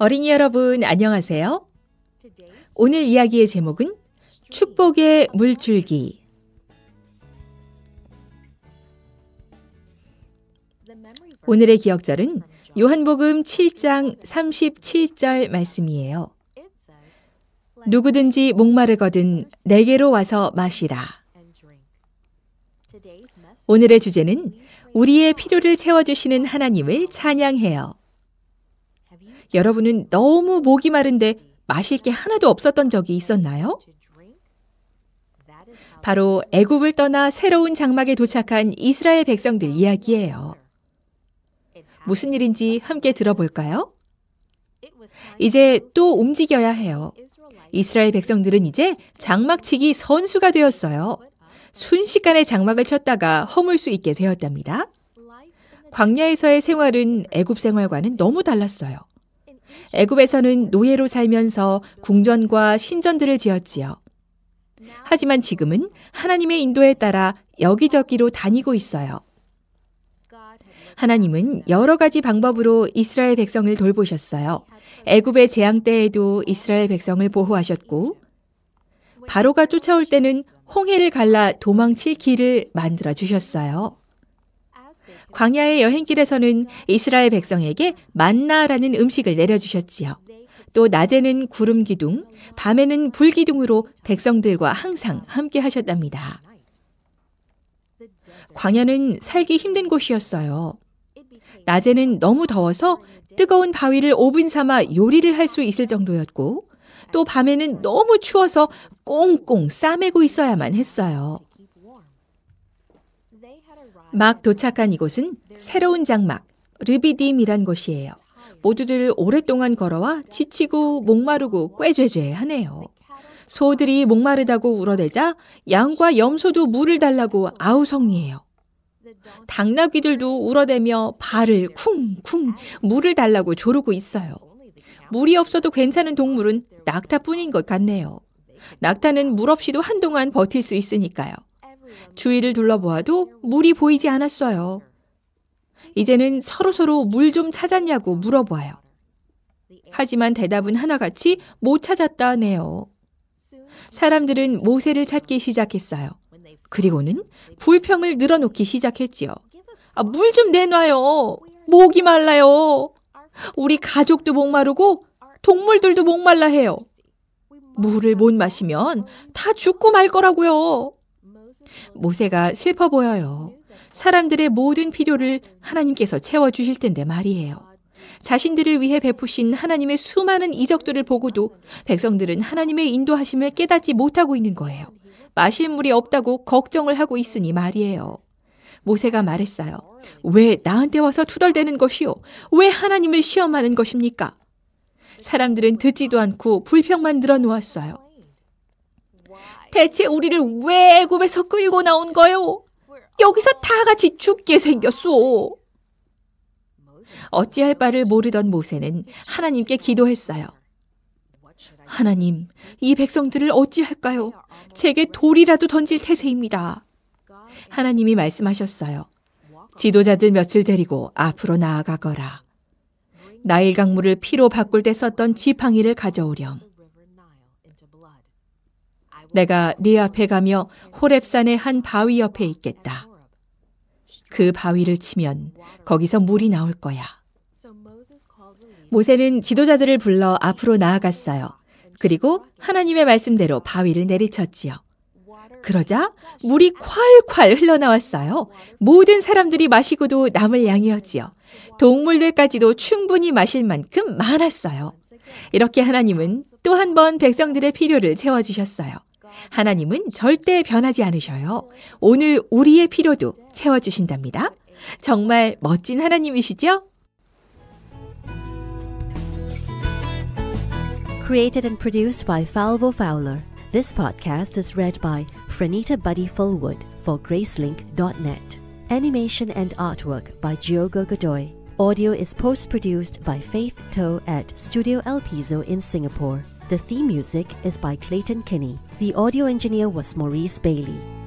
어린이 여러분, 안녕하세요. 오늘 이야기의 제목은 축복의 물줄기. 오늘의 기억절은 요한복음 7장 37절 말씀이에요. 누구든지 목마르거든 내게로 와서 마시라. 오늘의 주제는 우리의 필요를 채워주시는 하나님을 찬양해요. 여러분은 너무 목이 마른데 마실 게 하나도 없었던 적이 있었나요? 바로 애굽을 떠나 새로운 장막에 도착한 이스라엘 백성들 이야기예요. 무슨 일인지 함께 들어볼까요? 이제 또 움직여야 해요. 이스라엘 백성들은 이제 장막치기 선수가 되었어요. 순식간에 장막을 쳤다가 허물 수 있게 되었답니다. 광야에서의 생활은 애굽 생활과는 너무 달랐어요. 애굽에서는 노예로 살면서 궁전과 신전들을 지었지요. 하지만 지금은 하나님의 인도에 따라 여기저기로 다니고 있어요. 하나님은 여러 가지 방법으로 이스라엘 백성을 돌보셨어요. 애굽의 재앙 때에도 이스라엘 백성을 보호하셨고 바로가 쫓아올 때는 홍해를 갈라 도망칠 길을 만들어 주셨어요. 광야의 여행길에서는 이스라엘 백성에게 만나라는 음식을 내려주셨지요. 또 낮에는 구름 기둥, 밤에는 불 기둥으로 백성들과 항상 함께 하셨답니다. 광야는 살기 힘든 곳이었어요. 낮에는 너무 더워서 뜨거운 바위를 오븐 삼아 요리를 할 수 있을 정도였고 또 밤에는 너무 추워서 꽁꽁 싸매고 있어야만 했어요. 막 도착한 이곳은 새로운 장막, 르비딤이란 곳이에요. 모두들 오랫동안 걸어와 지치고 목마르고 꾀죄죄하네요. 소들이 목마르다고 울어대자 양과 염소도 물을 달라고 아우성이에요. 당나귀들도 울어대며 발을 쿵쿵 물을 달라고 조르고 있어요. 물이 없어도 괜찮은 동물은 낙타뿐인 것 같네요. 낙타는 물 없이도 한동안 버틸 수 있으니까요. 주위를 둘러보아도 물이 보이지 않았어요. 이제는 서로서로 물 좀 찾았냐고 물어보아요 하지만 대답은 하나같이 못 찾았다네요. 사람들은 모세를 찾기 시작했어요. 그리고는 불평을 늘어놓기 시작했지요. 아, 물좀 내놔요. 목이 말라요. 우리 가족도 목마르고 동물들도 목말라 해요. 물을 못 마시면 다 죽고 말 거라고요. 모세가 슬퍼 보여요. 사람들의 모든 필요를 하나님께서 채워주실 텐데 말이에요. 자신들을 위해 베푸신 하나님의 수많은 이적들을 보고도 백성들은 하나님의 인도하심을 깨닫지 못하고 있는 거예요. 마실 물이 없다고 걱정을 하고 있으니 말이에요. 모세가 말했어요. 왜 나한테 와서 투덜대는 것이요? 왜 하나님을 시험하는 것입니까? 사람들은 듣지도 않고 불평만 늘어놓았어요. 대체 우리를 왜 애굽에서 끌고 나온 거요? 여기서 다 같이 죽게 생겼소. 어찌할 바를 모르던 모세는 하나님께 기도했어요. 하나님, 이 백성들을 어찌할까요? 제게 돌이라도 던질 태세입니다. 하나님이 말씀하셨어요. 지도자들 며칠 데리고 앞으로 나아가거라. 나일 강물을 피로 바꿀 때 썼던 지팡이를 가져오렴. 내가 네 앞에 가며 호랩산의 한 바위 옆에 있겠다. 그 바위를 치면 거기서 물이 나올 거야. 모세는 지도자들을 불러 앞으로 나아갔어요. 그리고 하나님의 말씀대로 바위를 내리쳤지요. 그러자 물이 콸콸 흘러나왔어요. 모든 사람들이 마시고도 남을 양이었지요. 동물들까지도 충분히 마실 만큼 많았어요. 이렇게 하나님은 또 한 번 백성들의 필요를 채워주셨어요. 하나님은 절대 변하지 않으셔요. 오늘 우리의 필요도 채워주신답니다. 정말 멋진 하나님이시죠? Created and produced by Falvo Fowler. This podcast is read by Franita Buddy Fullwood for Gracelink.net. Animation and artwork by Giogo Godoy. Audio is post produced by Faith Toe at Studio El Piso in Singapore. The theme music is by Clayton Kinney. The audio engineer was Maurice Bailey.